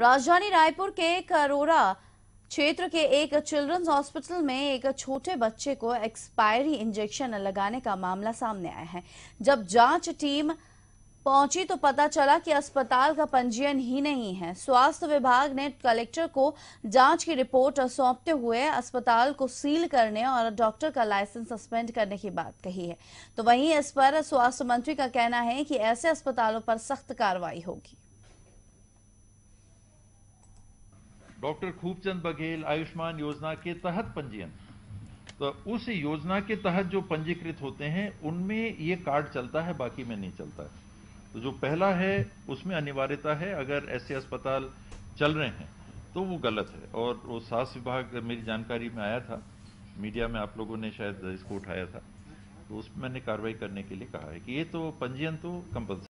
राजधानी रायपुर के करोरा क्षेत्र के एक चिल्ड्रंस हॉस्पिटल में एक छोटे बच्चे को एक्सपायरी इंजेक्शन लगाने का मामला सामने आया है जब जांच टीम पहुंची तो पता चला कि अस्पताल का पंजीयन ही नहीं है स्वास्थ्य विभाग ने कलेक्टर को जांच की रिपोर्ट सौंपते हुए अस्पताल को सील करने और डॉक्टर का लाइसेंस सस्पेंड करने की बात कही है तो वहीं इस पर स्वास्थ्य मंत्री का कहना है कि ऐसे अस्पतालों पर सख्त कार्रवाई होगी डॉक्टर खूबचंद बघेल आयुष्मान योजना के तहत पंजीयन तो उस योजना के तहत जो पंजीकृत होते हैं उनमें ये कार्ड चलता है बाकी में नहीं चलता है तो जो पहला है उसमें अनिवार्यता है अगर ऐसे अस्पताल चल रहे हैं तो वो गलत है और वो स्वास्थ्य विभाग मेरी जानकारी में आया था मीडिया में आप लोगों ने शायद इसको उठाया था तो उसमें मैंने कार्रवाई करने के लिए कहा है कि ये तो पंजीयन तो कंपल्सरी